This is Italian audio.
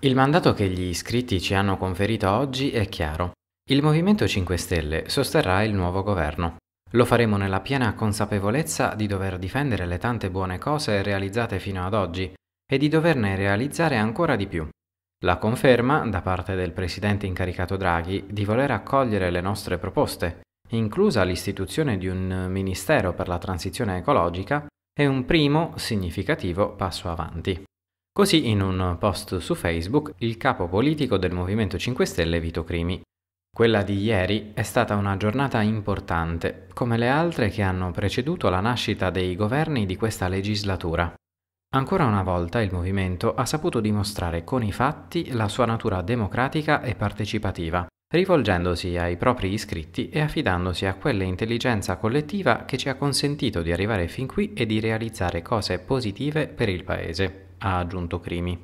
Il mandato che gli iscritti ci hanno conferito oggi è chiaro. Il Movimento 5 Stelle sosterrà il nuovo governo. Lo faremo nella piena consapevolezza di dover difendere le tante buone cose realizzate fino ad oggi e di doverne realizzare ancora di più. La conferma, da parte del Presidente incaricato Draghi, di voler accogliere le nostre proposte, inclusa l'istituzione di un Ministero per la Transizione ecologica, è un primo significativo passo avanti. Così in un post su Facebook il capo politico del Movimento 5 Stelle Vito Crimi. Quella di ieri è stata una giornata importante, come le altre che hanno preceduto la nascita dei governi di questa legislatura. Ancora una volta il movimento ha saputo dimostrare con i fatti la sua natura democratica e partecipativa, rivolgendosi ai propri iscritti e affidandosi a quell'intelligenza collettiva che ci ha consentito di arrivare fin qui e di realizzare cose positive per il Paese ha aggiunto Crimi.